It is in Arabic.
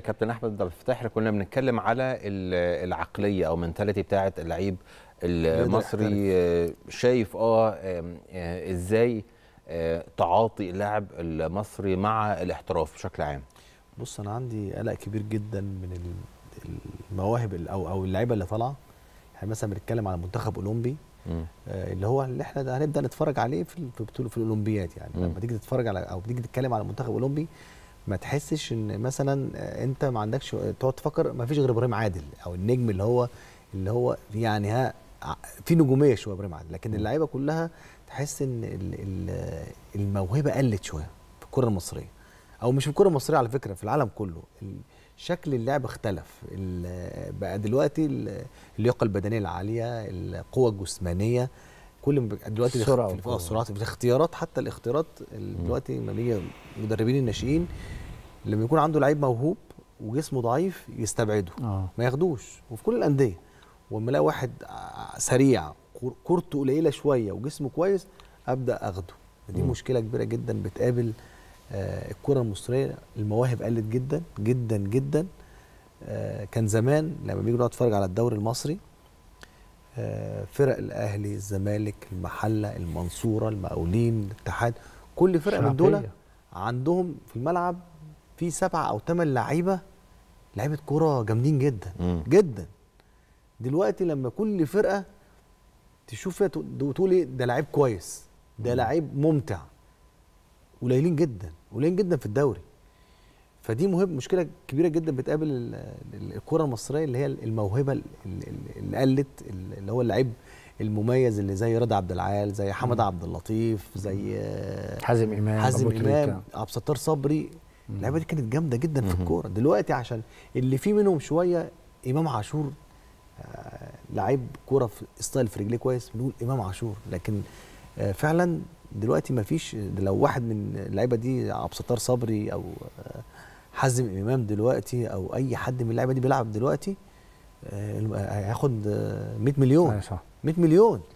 كابتن احمد عبد الفتاح كنا بنتكلم على العقليه او منتاليتي بتاعه اللعيب المصري آه، شايف اه, آه، ازاي آه، تعاطي اللاعب المصري مع الاحتراف بشكل عام بص انا عندي قلق كبير جدا من المواهب او او اللعيبه اللي طالعه احنا مثلا بنتكلم على منتخب اولمبي اللي هو اللي احنا هنبدا نتفرج عليه في في في الاولمبياد يعني لما تيجي تتفرج على او تيجي تتكلم على منتخب اولمبي ما تحسش ان مثلا آه، انت ما عندكش آه، تقعد تفكر ما فيش غير ابراهيم عادل او النجم اللي هو اللي هو يعني ها في نجوميه شويه ابراهيم عادل لكن اللعيبه كلها تحس ان الموهبه قلت شويه في الكره المصريه او مش في الكره المصريه على فكره في العالم كله شكل اللعب اختلف بقى دلوقتي اللياقه البدنيه العاليه القوه الجسمانيه كل دلوقتي السرعه اه السرعات الاختيارات حتى الاختيارات دلوقتي لما بيجي المدربين الناشئين لما يكون عنده لعيب موهوب وجسمه ضعيف يستبعده آه. ما ياخدوش وفي كل الانديه واما الاقي واحد سريع كورته قليله شويه وجسمه كويس ابدا اخده دي مشكله كبيره جدا بتقابل آه، الكره المصريه المواهب قلت جدا جدا جدا آه، كان زمان لما بيجي اتفرج على الدوري المصري فرق الاهلي الزمالك المحله المنصوره المقاولين الاتحاد كل فرقه من دول عندهم في الملعب في سبعه او ثمان لعيبه لعيبه كوره جامدين جدا مم. جدا دلوقتي لما كل فرقه تشوف تقول ايه ده لعيب كويس ده لعيب ممتع قليلين جدا قليلين جدا في الدوري فدي مهم مشكله كبيره جدا بتقابل الكره المصريه اللي هي الموهبه اللي قلت اللي هو اللعيب المميز اللي زي رضا عبد العال زي حمد عبد اللطيف زي آه، حازم امام حازم امام عبد الستار صبري اللعيبه دي كانت جامده جدا في الكوره دلوقتي عشان اللي فيه منهم شويه امام عاشور آه، لعيب كوره في ستايل في رجليه كويس بنقول امام عاشور لكن آه، فعلا دلوقتي ما فيش لو واحد من اللعيبه دي عبد الستار صبري او حازم امام دلوقتي او اي حد من اللعيبه دي بيلعب دلوقتي آه، هياخد 100 مليون 100 أيوة مليون